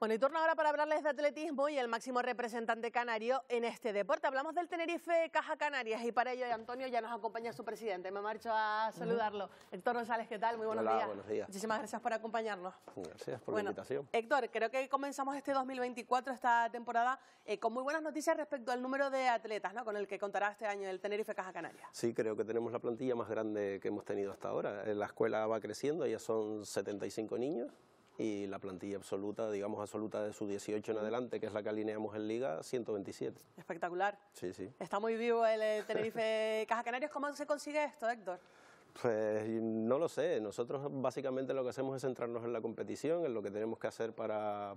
Bueno, y turno ahora para hablarles de atletismo y el máximo representante canario en este deporte. Hablamos del Tenerife Caja Canarias y para ello Antonio ya nos acompaña su presidente. Me marcho a saludarlo. Héctor González, ¿qué tal? Muy buenos Hola, días. buenos días. Muchísimas gracias por acompañarnos. Gracias por la invitación. Héctor, creo que comenzamos este 2024, esta temporada, eh, con muy buenas noticias respecto al número de atletas ¿no? con el que contará este año el Tenerife Caja Canarias. Sí, creo que tenemos la plantilla más grande que hemos tenido hasta ahora. La escuela va creciendo, ya son 75 niños y la plantilla absoluta, digamos absoluta de su 18 en adelante, que es la que alineamos en Liga, 127. Espectacular. Sí, sí. Está muy vivo el, eh, Tenerife Caja Canarios. ¿Cómo se consigue esto, Héctor? Pues no lo sé, nosotros básicamente lo que hacemos es centrarnos en la competición, en lo que tenemos que hacer para,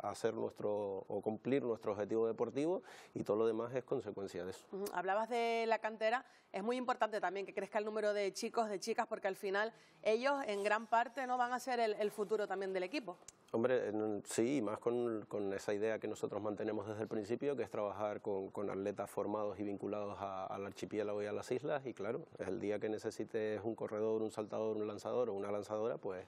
hacer nuestro o cumplir nuestro objetivo deportivo y todo lo demás es consecuencia de eso. Hablabas de la cantera, es muy importante también que crezca el número de chicos, de chicas, porque al final ellos en gran parte no van a ser el futuro también del equipo. Hombre, sí, más con, con, esa idea que nosotros mantenemos desde el principio, que es trabajar con, con atletas formados y vinculados a, al archipiélago y a las islas. Y claro, el día que necesites un corredor, un saltador, un lanzador o una lanzadora, pues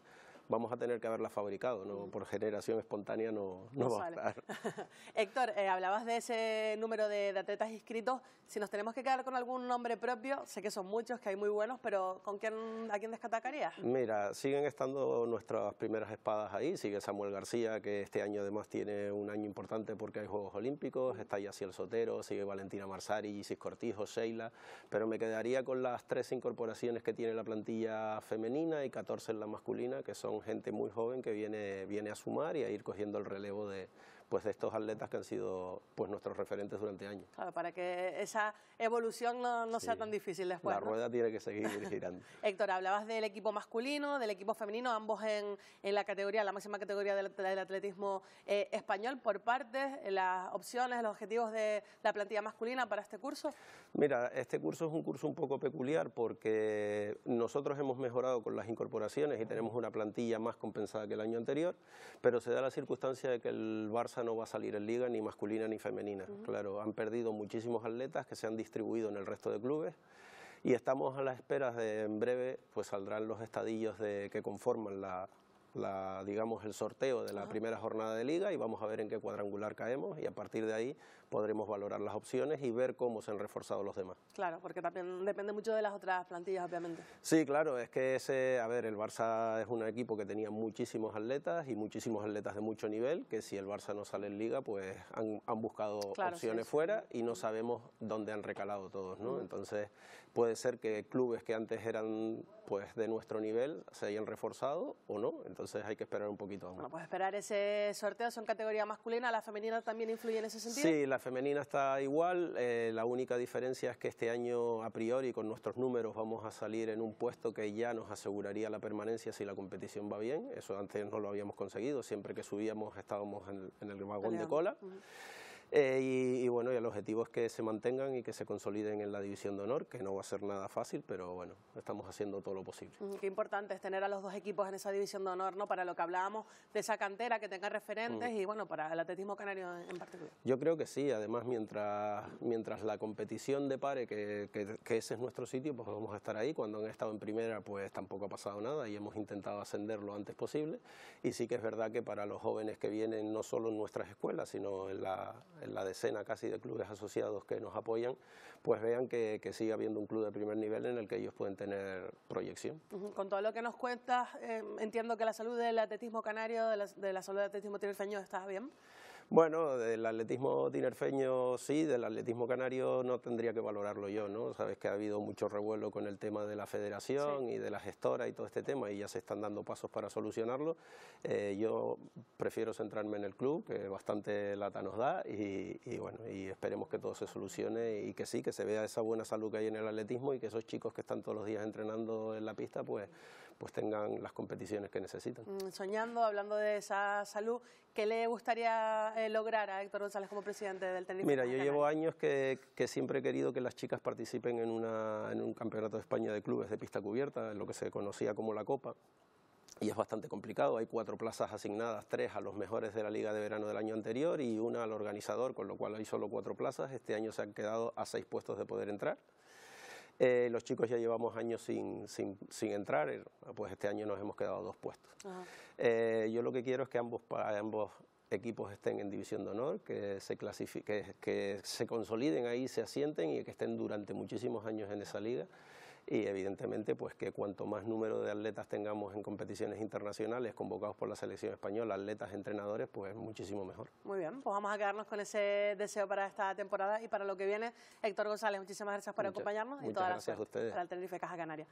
vamos a tener que haberla fabricado, ¿no? por generación espontánea no, no, va a estar. Héctor, eh, hablabas de ese número de, atletas inscritos, si nos tenemos que quedar con algún nombre propio, sé que son muchos, que hay muy buenos, pero ¿con quién, ¿a quién descatacarías? Mira, siguen estando nuestras primeras espadas ahí, sigue Samuel García, que este año además tiene un año importante porque hay Juegos Olímpicos, está Yaciel Sotero, sigue Valentina Marsari, Isis Cortijo, Sheila, pero me quedaría con las tres incorporaciones que tiene la plantilla femenina y 14 en la masculina, que son gente muy joven que viene, viene a sumar y a ir cogiendo el relevo de, pues de estos atletas que han sido pues nuestros referentes durante años. Claro, para que esa evolución no, no sea tan difícil después. La rueda tiene que seguir girando. Héctor, hablabas del equipo masculino, del equipo femenino, ambos en, en la categoría, la máxima categoría del, atletismo eh, español. Por partes, las opciones, los objetivos de la plantilla masculina para este curso. Mira, este curso es un curso un poco peculiar porque nosotros hemos mejorado con las incorporaciones y tenemos una plantilla más compensada que el año anterior, pero se da la circunstancia de que el Barça no va a salir en liga ni masculina ni femenina. Claro, han perdido muchísimos atletas que se han distribuido en el resto de clubes y estamos a la espera de en breve pues saldrán los estadillos de, que conforman la, la, digamos, el sorteo de la ah. primera jornada de liga y vamos a ver en qué cuadrangular caemos y a partir de ahí podremos valorar las opciones y ver cómo se han reforzado los demás. Claro, porque también depende mucho de las otras plantillas, obviamente. Sí, claro, es que ese, a ver, el Barça es un equipo que tenía muchísimos atletas y muchísimos atletas de mucho nivel, que si el Barça no sale en liga, pues han, buscado opciones fuera y no sabemos dónde han recalado todos, ¿no? Entonces puede ser que clubes que antes eran pues de nuestro nivel se hayan reforzado o no entonces hay que esperar un poquito Bueno, pues esperar ese sorteo, son categoría masculina, ¿la femenina también influye en ese sentido? Sí, la femenina está igual, eh, la única diferencia es que este año a priori con nuestros números vamos a salir en un puesto que ya nos aseguraría la permanencia si la competición va bien, eso antes no lo habíamos conseguido, siempre que subíamos estábamos en, el vagón de cola. Eh, y, bueno, y el objetivo es que se mantengan y que se consoliden en la división de honor, que no va a ser nada fácil, pero bueno, estamos haciendo todo lo posible. Mm, qué importante es tener a los dos equipos en esa división de honor, ¿no? Para lo que hablábamos de esa cantera, que tenga referentes mm. y bueno, para el atletismo canario en particular. Yo creo que sí, además mientras, mientras la competición de pare, que, que ese es nuestro sitio, pues vamos a estar ahí. Cuando han estado en primera, pues tampoco ha pasado nada y hemos intentado ascender lo antes posible. Y sí que es verdad que para los jóvenes que vienen, no solo en nuestras escuelas, sino en la en la decena casi de clubes asociados que nos apoyan, pues vean que, que sigue habiendo un club de primer nivel en el que ellos pueden tener proyección. Con todo lo que nos cuentas, eh, entiendo que la salud del atletismo canario, de la, salud del atletismo tinerfeño, está bien. Bueno, del atletismo tinerfeño sí, del atletismo canario no tendría que valorarlo yo, ¿no? Sabes que ha habido mucho revuelo con el tema de la federación y de la gestora y todo este tema y ya se están dando pasos para solucionarlo. Eh, yo prefiero centrarme en el club, que bastante lata nos da y, y, bueno, y esperemos que todo se solucione y que sí, que se vea esa buena salud que hay en el atletismo y que esos chicos que están todos los días entrenando en la pista, pues pues tengan las competiciones que necesitan. Mm, soñando, hablando de esa salud, ¿qué le gustaría eh, lograr a Héctor González como presidente del tenis? Mira, yo llevo años que, siempre he querido que las chicas participen en, en un campeonato de España de clubes de pista cubierta, en lo que se conocía como la Copa y es bastante complicado. Hay cuatro plazas asignadas, tres a los mejores de la Liga de Verano del año anterior y una al organizador, con lo cual hay solo cuatro plazas. Este año se han quedado a seis puestos de poder entrar. Eh, los chicos ya llevamos años sin, entrar, eh, pues este año nos hemos quedado dos puestos. Eh, yo lo que quiero es que ambos, equipos estén en división de honor, que se, que, que se consoliden ahí, se asienten y que estén durante muchísimos años en esa liga y evidentemente pues que cuanto más número de atletas tengamos en competiciones internacionales convocados por la selección española, atletas, entrenadores, pues muchísimo mejor. Muy bien, pues vamos a quedarnos con ese deseo para esta temporada y para lo que viene. Héctor González, muchísimas gracias por acompañarnos y toda la suerte a ustedes. para el Tenerife Caja Canaria.